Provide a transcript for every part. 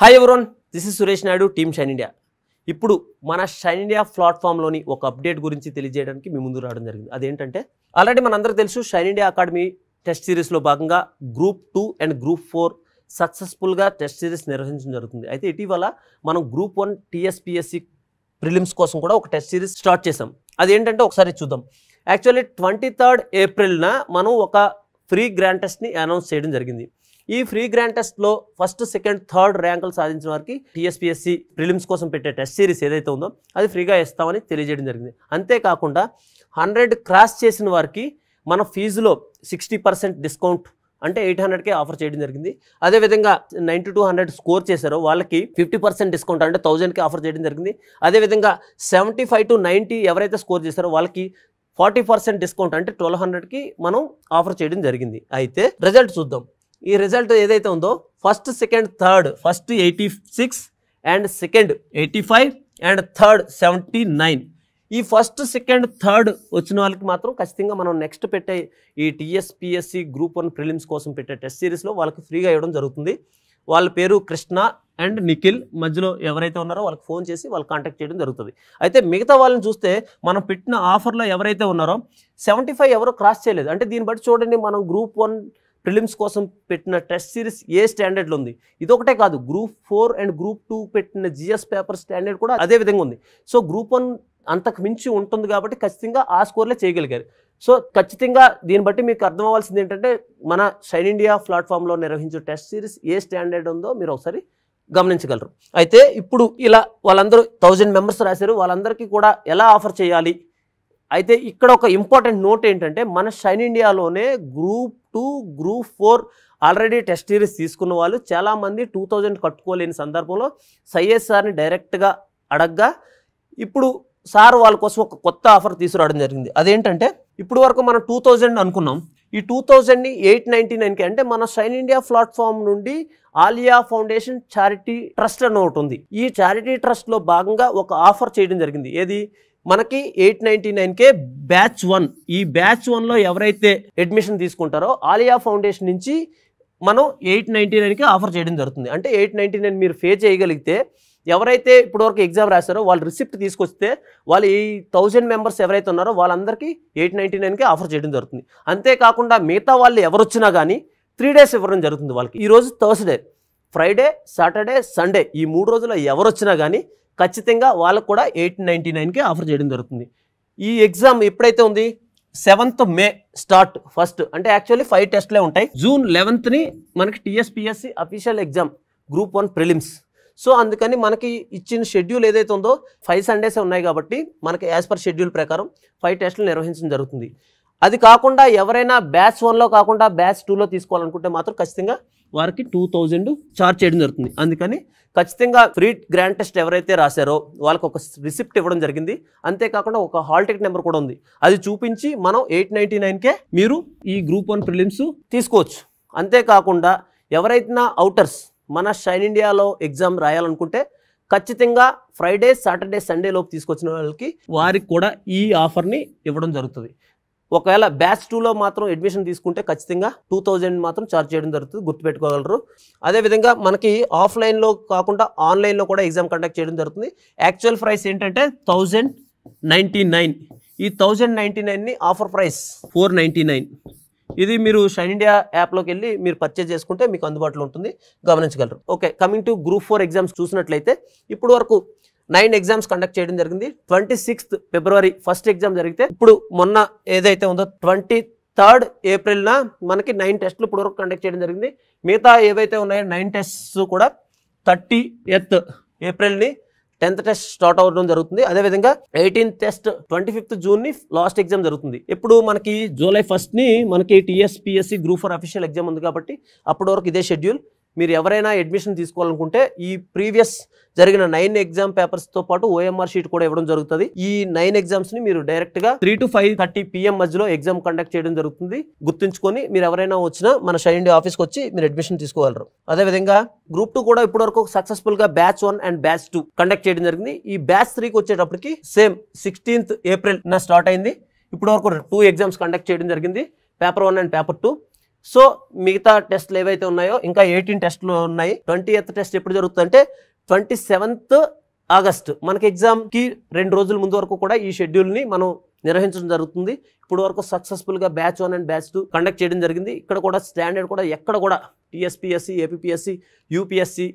hi everyone this is Suresh Naidu team Shine India ఇప్పుడు మన Shine India ప్లాట్ఫామ్లోని ఒక అప్డేట్ గురించి తెలియజేయడానికి మీ ముందు రావడం జరిగింది అదేంటంటే ఆల్రెడీ మనందరూ తెలుసు షైన్ ఇండియా అకాడమీ టెస్ట్ సిరీస్లో భాగంగా group two and group four సక్సెస్ఫుల్గా టెస్ట్ సిరీస్ నిర్వహించడం జరుగుతుంది అయితే ఇటీవల మనం గ్రూప్ వన్ టీఎస్పిఎస్సి ప్రిలిమ్స్ కోసం కూడా ఒక టెస్ట్ సిరీస్ స్టార్ట్ చేసాం అదేంటంటే ఒకసారి చూద్దాం యాక్చువల్లీ ట్వంటీ థర్డ్ ఏప్రిల్న మనం ఒక ఫ్రీ గ్రాండ్ టెస్ట్ని అనౌన్స్ చేయడం జరిగింది ఈ ఫ్రీ గ్రాండ్ టెస్ట్లో ఫస్ట్ సెకండ్ థర్డ్ ర్యాంకులు సాధించిన వారికి టీఎస్పీఎస్సీ ప్రిలిమ్స్ కోసం పెట్టే టెస్ట్ సిరీస్ ఏదైతే ఉందో అది ఫ్రీగా ఇస్తామని తెలియజేయడం జరిగింది అంతేకాకుండా హండ్రెడ్ క్రాస్ చేసిన వారికి మన ఫీజులో సిక్స్టీ పర్సెంట్ డిస్కౌంట్ అంటే ఎయిట్ హండ్రెడ్కే ఆఫర్ చేయడం జరిగింది అదేవిధంగా నైంటీ టూ హండ్రెడ్ స్కోర్ చేశారో వాళ్ళకి ఫిఫ్టీ పర్సెంట్ డిస్కౌంట్ అంటే థౌజండ్కి ఆఫర్ చేయడం జరిగింది అదేవిధంగా సెవెంటీ ఫైవ్ టు నైంటీ ఎవరైతే స్కోర్ చేశారో వాళ్ళకి ఫార్టీ పర్సెంట్ డిస్కౌంట్ అంటే ట్వెల్వ్ హండ్రెడ్కి మనం ఆఫర్ చేయడం జరిగింది అయితే రిజల్ట్ చూద్దాం ఈ రిజల్ట్ ఏదైతే ఉందో first second third first eighty six and second eighty five and third seventy nine ఈ ఫస్ట్ సెకండ్ థర్డ్ వచ్చిన వాళ్ళకి మాత్రం ఖచ్చితంగా మనం నెక్స్ట్ పెట్టే ఈ టీఎస్పిఎస్సి గ్రూప్ వన్ ప్రిలిమ్స్ కోసం పెట్టే టెస్ట్ సిరీస్లో వాళ్ళకి ఫ్రీగా ఇవ్వడం జరుగుతుంది వాళ్ళ పేరు కృష్ణ అండ్ నిఖిల్ మధ్యలో ఎవరైతే ఉన్నారో వాళ్ళకి ఫోన్ చేసి వాళ్ళు కాంటాక్ట్ చేయడం జరుగుతుంది అయితే మిగతా వాళ్ళని చూస్తే మనం పెట్టిన ఆఫర్లో ఎవరైతే ఉన్నారో సెవెంటీ ఫైవ్ ఎవరో క్రాస్ చేయలేదు అంటే దీన్ని బట్టి చూడండి మనం గ్రూప్ వన్ ప్రిలిమ్స్ కోసం పెట్టిన టెస్ట్ సిరీస్ ఏ స్టాండర్డ్లో ఉంది ఇదొకటే కాదు group four and group two పెట్టిన జిఎస్ పేపర్ స్టాండర్డ్ కూడా అదే విధంగా ఉంది సో గ్రూప్ వన్ అంతకు మించి ఉంటుంది కాబట్టి ఖచ్చితంగా ఆ స్కోర్లే చేయగలిగారు సో ఖచ్చితంగా దీన్ని బట్టి మీకు అర్థం అవ్వాల్సింది ఏంటంటే మన షైన్ ఇండియా ప్లాట్ఫామ్లో నిర్వహించే టెస్ట్ సిరీస్ ఏ స్టాండర్డ్ ఉందో మీరు ఒకసారి గమనించగలరు అయితే ఇప్పుడు ఇలా వాళ్ళందరూ థౌజండ్ మెంబర్స్ రాశారు వాళ్ళందరికీ కూడా ఎలా ఆఫర్ చేయాలి అయితే ఇక్కడ ఒక ఇంపార్టెంట్ నోట్ ఏంటంటే మన షైన్ ఇండియాలోనే group two group four already test series తీసుకున్న వాళ్ళు చాలామంది టూ థౌజండ్ కట్టుకోలేని సందర్భంలో సైఎస్ఆర్ని డైరెక్ట్గా అడగ్గా ఇప్పుడు సార్ వాళ్ళ కోసం ఒక కొత్త ఆఫర్ తీసుకురావడం జరిగింది అదేంటంటే ఇప్పుడు వరకు మనం టూ థౌజండ్ అనుకున్నాం ఈ టూ థౌజండ్ని ఎయిట్ నైంటీ నైన్కి అంటే మన షైన్ ఇండియా ప్లాట్ఫామ్ నుండి ఆలియా ఫౌండేషన్ చారిటీ ట్రస్ట్ అని ఒకటి ఉంది ఈ చారిటీ ట్రస్ట్లో భాగంగా ఒక ఆఫర్ చేయడం జరిగింది ఏది మనకి ఎయిట్ నైన్టీ నైన్కే బ్యాచ్ వన్ ఈ బ్యాచ్ వన్లో ఎవరైతే అడ్మిషన్ తీసుకుంటారో ఆలియా ఫౌండేషన్ నుంచి మనం ఎయిట్ నైంటీ నైన్కి ఆఫర్ చేయడం జరుగుతుంది అంటే ఎయిట్ నైంటీ నైన్ మీరు ఫే చేయగలిగితే ఎవరైతే ఇప్పటివరకు ఎగ్జామ్ రాస్తారో వాళ్ళు రిసిప్ట్ తీసుకొస్తే వాళ్ళు ఈ థౌజండ్ మెంబర్స్ ఎవరైతే ఉన్నారో వాళ్ళందరికీ ఎయిట్ నైన్టీ నైన్కి ఆఫర్ చేయడం జరుగుతుంది అంతేకాకుండా మిగతా వాళ్ళు ఎవరు వచ్చినా కానీ త్రీ డేస్ ఇవ్వడం జరుగుతుంది వాళ్ళకి ఈరోజు థర్స్డే ఫ్రైడే సాటర్డే సండే ఈ మూడు రోజుల్లో ఎవరు వచ్చినా కానీ ఖచ్చితంగా వాళ్ళకు కూడా ఎయిట్ నైంటీ నైన్కే ఆఫర్ చేయడం జరుగుతుంది ఈ ఎగ్జామ్ ఎప్పుడైతే ఉంది సెవెంత్ మే స్టార్ట్ ఫస్ట్ అంటే యాక్చువల్లీ ఫైవ్ టెస్ట్లే ఉంటాయి జూన్ లెవెన్త్ని మనకి TSPSC official exam group one prelims so అందుకని మనకి ఇచ్చిన షెడ్యూల్ ఏదైతే ఉందో ఫైవ్ సండేసే ఉన్నాయి కాబట్టి మనకి యాజ్ పర్ షెడ్యూల్ ప్రకారం ఫైవ్ టెస్ట్లు నిర్వహించడం జరుగుతుంది అది కాకుండా ఎవరైనా బ్యాచ్ వన్లో కాకుండా బ్యాచ్ టూలో తీసుకోవాలనుకుంటే మాత్రం ఖచ్చితంగా వారికి టూ థౌజండ్ ఛార్జ్ చేయడం జరుగుతుంది అందుకని ఖచ్చితంగా ఫ్రీ గ్రాండ్ టెస్ట్ ఎవరైతే రాశారో వాళ్ళకి ఒక రిసిప్ట్ ఇవ్వడం జరిగింది అంతేకాకుండా ఒక హాల్ టికెట్ నెంబర్ కూడా ఉంది అది చూపించి మనం ఎయిట్ నైన్టీ నైన్కే మీరు ఈ గ్రూప్ వన్ ప్రిలిమ్స్ తీసుకోవచ్చు అంతేకాకుండా ఎవరైతే అవుటర్స్ మన షైన్ ఇండియాలో ఎగ్జామ్ రాయాలనుకుంటే ఖచ్చితంగా ఫ్రైడే సాటర్డే సండే లోపు తీసుకొచ్చిన వాళ్ళకి వారికి కూడా ఈ ఆఫర్ని ఇవ్వడం జరుగుతుంది ఒకవేళ బ్యాచ్ టూలో మాత్రం అడ్మిషన్ తీసుకుంటే ఖచ్చితంగా టూ థౌజండ్ మాత్రం ఛార్జ్ చేయడం జరుగుతుంది గుర్తుపెట్టుకోగలరు అదేవిధంగా మనకి ఆఫ్లైన్లో కాకుండా ఆన్లైన్లో కూడా ఎగ్జామ్ కండక్ట్ చేయడం జరుగుతుంది యాక్చువల్ ప్రైస్ ఏంటంటే థౌజండ్ నైంటీ నైన్ ఈ థౌజండ్ నైంటీ నైన్ని offer price four ninety nine ఇది మీరు షైన్ ఇండియా యాప్లోకి వెళ్ళి మీరు పర్చేజ్ చేసుకుంటే మీకు అందుబాటులో ఉంటుంది గమనించగలరు okay coming to group four exams చూసినట్లయితే ఇప్పుడు వరకు నైన్ ఎగ్జామ్స్ కండక్ట్ చేయడం జరిగింది twenty sixth February first exam జరిగితే ఇప్పుడు మొన్న ఏదైతే ఉందో ట్వంటీ థర్డ్ ఏప్రిల్న మనకి నైన్ టెస్ట్లు ఇప్పుడు వరకు కండక్ట్ చేయడం జరిగింది మిగతా ఏవైతే ఉన్నాయో నైన్ టెస్ట్స్ కూడా థర్టీ ఎత్ ఏప్రిల్ని టెన్త్ టెస్ట్ స్టార్ట్ అవ్వడం జరుగుతుంది అదేవిధంగా ఎయిటీన్త్ టెస్ట్ ట్వంటీ ఫిఫ్త్ జూన్ని లాస్ట్ ఎగ్జామ్ జరుగుతుంది ఇప్పుడు మనకి జూలై ఫస్ట్ని మనకి TSPSC group four official exam ఉంది కాబట్టి అప్పటి వరకు ఇదే షెడ్యూల్ మీరు ఎవరైనా అడ్మిషన్ తీసుకోవాలనుకుంటే ఈ ప్రీవియస్ జరిగిన నైన్ ఎగ్జామ్ పేపర్స్ తో పాటు ఓఎంఆర్ షీట్ కూడా ఇవ్వడం జరుగుతుంది ఈ నైన్ ఎగ్జామ్స్ ని మీరు డైరెక్ట్ గా three to five thirty PM మధ్యలో ఎగ్జామ్ కండక్ట్ చేయడం జరుగుతుంది గుర్తుంచుకొని మీరు ఎవరైనా వచ్చినా మన షైండి ఆఫీస్కి వచ్చి మీరు అడ్మిషన్ తీసుకోగలరు అదేవిధంగా గ్రూప్ టూ కూడా ఇప్పటి వరకు సక్సెస్ఫుల్ గా batch one and batch two conduct చేయడం జరిగింది ఈ బ్యాచ్ త్రీకి వచ్చేటప్పటికి సేమ్ సిక్స్టీన్త్ ఏప్రిల్ నా స్టార్ట్ అయింది ఇప్పటి వరకు టూ ఎగ్జామ్స్ కండక్ట్ చేయడం జరిగింది paper one and paper two so మిగతా టెస్ట్లు ఏవైతే ఉన్నాయో ఇంకా ఎయిటీన్ టెస్ట్లు ఉన్నాయి ట్వంటీ ఎత్ టెస్ట్ ఎప్పుడు జరుగుతుందంటే ట్వంటీ సెవెంత్ ఆగస్ట్ మనకి ఎగ్జామ్కి రెండు రోజుల ముందు వరకు కూడా ఈ షెడ్యూల్ని మనం నిర్వహించడం జరుగుతుంది ఇప్పుడు వరకు సక్సెస్ఫుల్గా batch one and batch two conduct చేయడం జరిగింది ఇక్కడ కూడా స్టాండర్డ్ కూడా ఎక్కడ కూడా టీఎస్పిఎస్సి ఏపీఎస్సి యూపీఎస్సి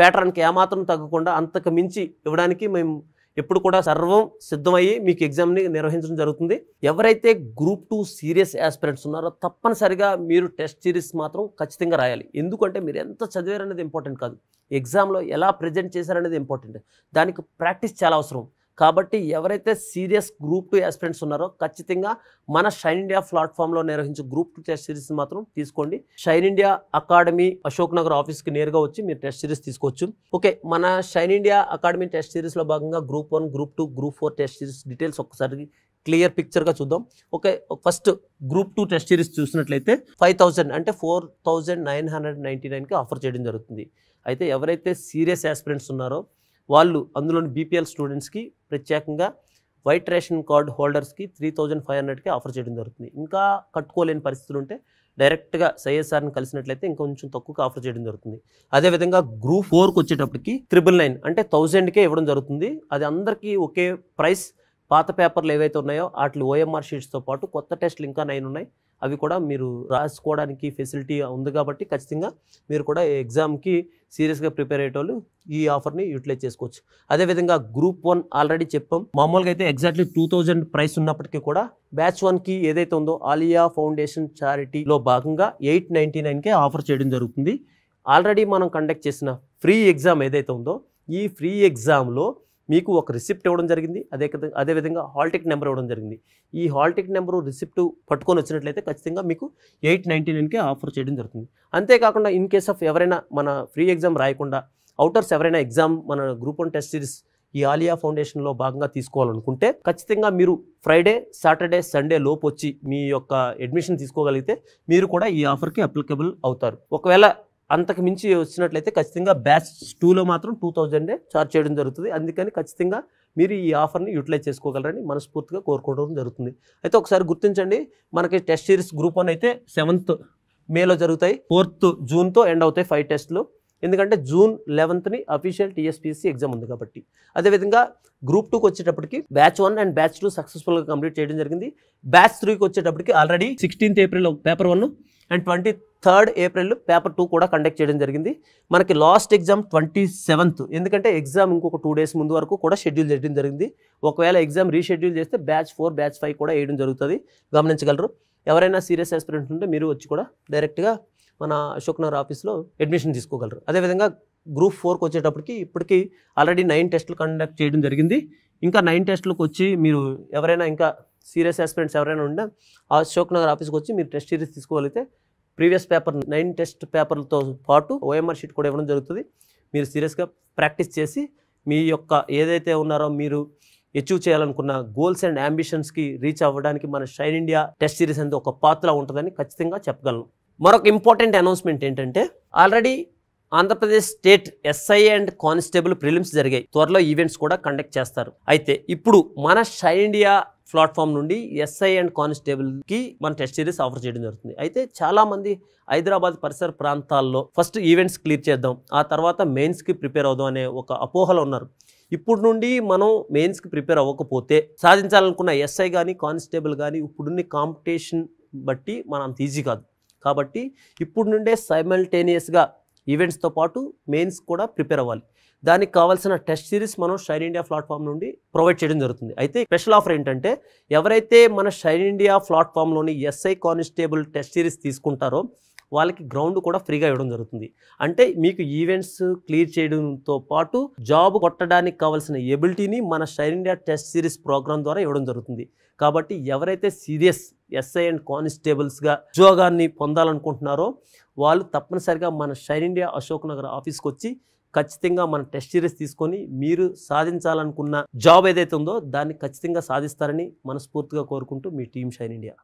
ప్యాటర్న్కి ఏమాత్రం తగ్గకుండా అంతకు మించి ఇవ్వడానికి మేము ఎప్పుడు కూడా సర్వం సిద్ధమయ్యి మీకు ఎగ్జామ్ని నిర్వహించడం జరుగుతుంది ఎవరైతే గ్రూప్ టూ సీరియస్ ఆస్పిరెంట్స్ ఉన్నారో తప్పనిసరిగా మీరు టెస్ట్ సిరీస్ మాత్రం ఖచ్చితంగా రాయాలి ఎందుకంటే మీరు ఎంత చదివారనేది ఇంపార్టెంట్ కాదు ఎగ్జామ్లో ఎలా ప్రజెంట్ చేశారనేది ఇంపార్టెంట్ దానికి ప్రాక్టీస్ చాలా అవసరం కాబట్టి ఎవరైతే సీరియస్ గ్రూప్ టూ ఆస్పిరెంట్స్ ఉన్నారో ఖచ్చితంగా మన షైన్ ఇండియా ప్లాట్ఫామ్లో నిర్వహించే గ్రూప్ టూ టెస్ట్ సిరీస్ మాత్రం తీసుకోండి Shine India academy Ashok Nagar ఆఫీస్కి నేరుగా వచ్చి మీరు టెస్ట్ సిరీస్ తీసుకోవచ్చు ఓకే మన షైన్ ఇండియా అకాడమీ టెస్ట్ సిరీస్లో భాగంగా group one group two group four test series details ఒక్కసారి క్లియర్ పిక్చర్గా చూద్దాం okay first group two test series చూసినట్లయితే ఫైవ్ థౌసండ్ అంటే four thousand nine hundred ninety నైన్కి ఆఫర్ చేయడం జరుగుతుంది అయితే ఎవరైతే సీరియస్ ఆస్పిరెంట్స్ ఉన్నారో వాళ్ళు అందులోని బీపీఎల్ స్టూడెంట్స్కి ప్రత్యేకంగా వైట్ రేషన్ కార్డు హోల్డర్స్కి త్రీ థౌజండ్ ఫైవ్ హండ్రెడ్కి ఆఫర్ చేయడం జరుగుతుంది ఇంకా కట్టుకోలేని పరిస్థితులు ఉంటే డైరెక్ట్గా సైఎస్ఆర్ని కలిసినట్లయితే ఇంకా కొంచెం తక్కువగా ఆఫర్ చేయడం జరుగుతుంది అదేవిధంగా గ్రూప్ ఫోర్కి వచ్చేటప్పటికి త్రిబుల్ నైన్ అంటే థౌజండ్కే ఇవ్వడం జరుగుతుంది అది అందరికీ ఒకే ప్రైస్ పాత పేపర్లు ఏవైతే ఉన్నాయో వాటి ఓఎంఆర్ షీట్స్తో పాటు కొత్త టెస్ట్లు ఇంకా నైన్ ఉన్నాయి అవి కూడా మీరు రాసుకోవడానికి ఫెసిలిటీ ఉంది కాబట్టి ఖచ్చితంగా మీరు కూడా ఎగ్జామ్కి సీరియస్గా ప్రిపేర్ అయ్యేటోళ్ళు ఈ ఆఫర్ని యూటిలైజ్ చేసుకోవచ్చు అదేవిధంగా గ్రూప్ వన్ ఆల్రెడీ చెప్పాం మామూలుగా అయితే ఎగ్జాక్ట్లీ టూ థౌజండ్ ప్రైస్ ఉన్నప్పటికీ కూడా బ్యాచ్ వన్కి ఏదైతే ఉందో ఆలియా ఫౌండేషన్ చారిటీలో భాగంగా ఎయిట్ నైంటీ నైన్కే ఆఫర్ చేయడం జరుగుతుంది ఆల్రెడీ మనం కండక్ట్ చేసిన ఫ్రీ ఎగ్జామ్ ఏదైతే ఉందో ఈ ఫ్రీ ఎగ్జామ్లో మీకు ఒక రిసిప్ట్ ఇవ్వడం జరిగింది అదే అదేవిధంగా హాల్ టికెట్ నెంబర్ ఇవ్వడం జరిగింది ఈ హాల్ టికెట్ నెంబరు రిసిప్ట్ పట్టుకొని వచ్చినట్లయితే ఖచ్చితంగా మీకు ఎయిట్ నైంటీ నైన్కే ఆఫర్ చేయడం జరుగుతుంది అంతేకాకుండా ఇన్ కేస్ ఆఫ్ ఎవరైనా మన ఫ్రీ ఎగ్జామ్ రాయకుండా అవుటర్స్ ఎవరైనా ఎగ్జామ్ మన గ్రూప్ వన్ టెస్ట్ సిరీస్ ఈ ఆలియా ఫౌండేషన్లో భాగంగా తీసుకోవాలనుకుంటే ఖచ్చితంగా మీరు ఫ్రైడే సాటర్డే సండే లోపు వచ్చి మీ యొక్క అడ్మిషన్ తీసుకోగలిగితే మీరు కూడా ఈ ఆఫర్కి అప్లికబుల్ అవుతారు ఒకవేళ అంతకు మించి వచ్చినట్లయితే ఖచ్చితంగా బ్యాచ్ టూలో మాత్రం టూ థౌజండే చార్జ్ చేయడం జరుగుతుంది అందుకని ఖచ్చితంగా మీరు ఈ ఆఫర్ని యూటిలైజ్ చేసుకోగలరని మనస్ఫూర్తిగా కోరుకోవడం జరుగుతుంది అయితే ఒకసారి గుర్తించండి మనకి టెస్ట్ సిరీస్ గ్రూప్ వన్ అయితే సెవెంత్ మేలో జరుగుతాయి ఫోర్త్ జూన్తో ఎండ్ అవుతాయి ఫైవ్ టెస్ట్లు ఎందుకంటే జూన్ లెవెన్త్ని అఫీషియల్ టీఎస్పీఎస్సీ ఎగ్జామ్ ఉంది కాబట్టి అదేవిధంగా గ్రూప్ టూకి వచ్చేటప్పటికి batch one and batch two సక్సెస్ఫుల్గా కంప్లీట్ చేయడం జరిగింది బ్యాచ్ త్రీకి వచ్చేటప్పటికి already sixteenth April paper one and twenty third April paper two కూడా కండక్ట్ చేయడం జరిగింది మనకి లాస్ట్ ఎగ్జామ్ ట్వంటీ సెవెంత్ ఎందుకంటే ఎగ్జామ్ ఇంకొక టూ డేస్ ముందు వరకు కూడా షెడ్యూల్ చేయడం జరిగింది ఒకవేళ ఎగ్జామ్ రీషెడ్యూల్ చేస్తే బ్యాచ్ ఫోర్ బ్యాచ్ ఫైవ్ కూడా వేయడం జరుగుతుంది గమనించగలరు ఎవరైనా సీరియస్ ఆస్పిరెంట్ ఉంటే మీరు వచ్చి కూడా డైరెక్ట్గా మన అశోక్ నగర్ ఆఫీస్లో అడ్మిషన్ తీసుకోగలరు అదేవిధంగా గ్రూప్ ఫోర్కి వచ్చేటప్పటికి ఇప్పటికీ ఆల్రెడీ నైన్ టెస్టులు కండక్ట్ చేయడం జరిగింది ఇంకా నైన్ టెస్టులకు వచ్చి మీరు ఎవరైనా ఇంకా సీరియస్ ఆస్పిరెంట్స్ ఎవరైనా ఉన్నా అశోక్ నగర్ ఆఫీస్కి వచ్చి మీరు టెస్ట్ సిరీస్ తీసుకోగలిగితే ప్రీవియస్ పేపర్ నైన్ టెస్ట్ పేపర్లతో పాటు ఓఎంఆర్ షీట్ కూడా ఇవ్వడం జరుగుతుంది మీరు సీరియస్గా ప్రాక్టీస్ చేసి మీ యొక్క ఏదైతే ఉన్నారో మీరు అచీవ్ చేయాలనుకున్న గోల్స్ అండ్ అంబిషన్స్కి రీచ్ అవ్వడానికి మన షైన్ ఇండియా టెస్ట్ సిరీస్ అనేది ఒక పాత్ర ఉంటుందని ఖచ్చితంగా చెప్పగలను మరొక ఇంపార్టెంట్ అనౌన్స్మెంట్ ఏంటంటే already Andhra Pradesh state SI and constable prelims జరిగాయి త్వరలో ఈవెంట్స్ కూడా కండక్ట్ చేస్తారు అయితే ఇప్పుడు మన షై ఇండియా ప్లాట్ఫామ్ నుండి ఎస్ఐ అండ్ కానిస్టేబుల్కి మన టెస్ట్ సిరీస్ ఆఫర్ చేయడం జరుగుతుంది అయితే చాలామంది హైదరాబాద్ పరిసర ప్రాంతాల్లో ఫస్ట్ ఈవెంట్స్ క్లియర్ చేద్దాం ఆ తర్వాత మెయిన్స్కి ప్రిపేర్ అవుదాం అనే ఒక అపోహలో ఉన్నారు ఇప్పుడు నుండి మనం మెయిన్స్కి ప్రిపేర్ అవ్వకపోతే సాధించాలనుకున్న ఎస్ఐ కానీ కానిస్టేబుల్ కానీ ఇప్పుడున్న కాంపిటీషన్ బట్టి మనం అంత ఈజీ కాదు కాబట్టి ఇప్పుడు నుండే సైమల్టేనియస్గా ఈవెంట్స్తో పాటు మెయిన్స్ కూడా ప్రిపేర్ అవ్వాలి దానికి కావాల్సిన టెస్ట్ సిరీస్ మనం షైన్ ఇండియా ప్లాట్ఫామ్ నుండి ప్రొవైడ్ చేయడం జరుగుతుంది అయితే స్పెషల్ ఆఫర్ ఏంటంటే ఎవరైతే మన షైన్ ఇండియా ప్లాట్ఫామ్లోని ఎస్ఐ కానిస్టేబుల్ టెస్ట్ సిరీస్ తీసుకుంటారో వాళ్ళకి గ్రౌండ్ కూడా ఫ్రీగా ఇవ్వడం జరుగుతుంది అంటే మీకు ఈవెంట్స్ క్లియర్ చేయడంతో పాటు జాబ్ కొట్టడానికి కావాల్సిన ఎబిలిటీని మన Shine India test series program ద్వారా ఇవ్వడం జరుగుతుంది కాబట్టి ఎవరైతే సీరియస్ ఎస్ఐ అండ్ కానిస్టేబుల్స్గా ఉద్యోగాన్ని పొందాలనుకుంటున్నారో వాళ్ళు తప్పనిసరిగా మన షైన్ ఇండియా అశోక్ నగర్ ఆఫీస్కి వచ్చి ఖచ్చితంగా మన టెస్ట్ సిరీస్ తీసుకొని మీరు సాధించాలనుకున్న జాబ్ ఏదైతే ఉందో దాన్ని ఖచ్చితంగా సాధిస్తారని మనస్ఫూర్తిగా కోరుకుంటూ మీ టీం షైన్ ఇండియా